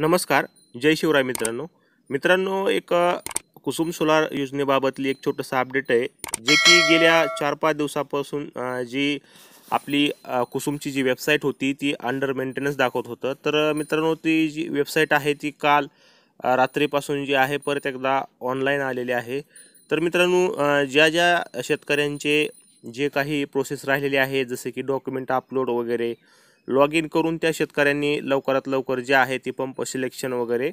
नमस्कार जय शिवराय मित्रांनो मित्रांनो एक कुसुम सोलार योजनेबाबतली एक छोटंसं अपडेट आहे जे की गेल्या चार पाच दिवसापासून जी आपली कुसुमची जी वेबसाईट होती ती अंडर मेंटेनन्स दाखवत होतं तर मित्रांनो ती जी वेबसाईट आहे ती काल रात्रीपासून जी आहे परत एकदा ऑनलाईन आलेली आहे तर मित्रांनो ज्या ज्या शेतकऱ्यांचे जे काही प्रोसेस राहिलेले आहे जसे की डॉक्युमेंट अपलोड वगैरे लॉग इन करून त्या शेतकऱ्यांनी लवकरात लवकर जे आहे ते पंप सिलेक्शन वगैरे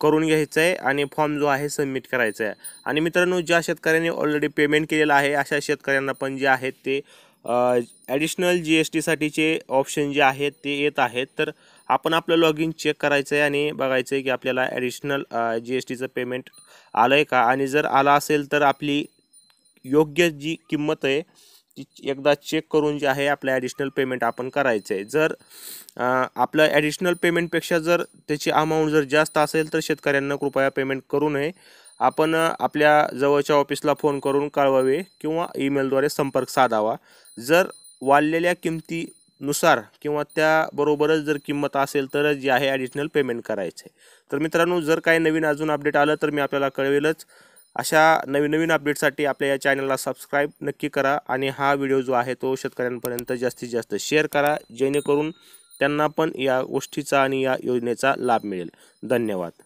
करून घ्यायचं आहे आणि फॉर्म जो आहे सबमिट करायचा आहे आणि मित्रांनो ज्या शेतकऱ्यांनी ऑलरेडी पेमेंट केलेलं आहे अशा शेतकऱ्यांना पण जे आहेत ते ॲडिशनल जी एस टीसाठीचे ऑप्शन जे आहेत ते येत आहेत तर आपण आपलं लॉग इन चेक करायचं आहे आणि बघायचं आहे की आपल्याला ॲडिशनल जी एस टीचं पेमेंट आलं आहे का आणि जर आला असेल तर आपली योग्य जी किंमत आहे एकदा चेक करून जे आहे आपलं ॲडिशनल पेमेंट आपण करायचं आहे जर आपलं ॲडिशनल पेमेंटपेक्षा जर त्याची अमाऊंट जर जास्त असेल तर शेतकऱ्यांना कृपया पेमेंट करू नये आपण आपल्या जवळच्या ऑफिसला फोन करून कळवावे किंवा ईमेलद्वारे संपर्क साधावा जर वाढलेल्या किमतीनुसार किंवा त्याबरोबरच जर किंमत असेल तर जे आहे ॲडिशनल पेमेंट करायचं आहे तर मित्रांनो जर काही नवीन अजून अपडेट आलं तर मी आपल्याला कळवेलच अशा नवीन नवीन अपडेटसाठी आपल्या या चॅनलला सबस्क्राईब नक्की करा आणि हा व्हिडिओ जो आहे तो शेतकऱ्यांपर्यंत जास्तीत जास्त शेअर करा जेणेकरून त्यांना पण या गोष्टीचा आणि या योजनेचा लाभ मिळेल धन्यवाद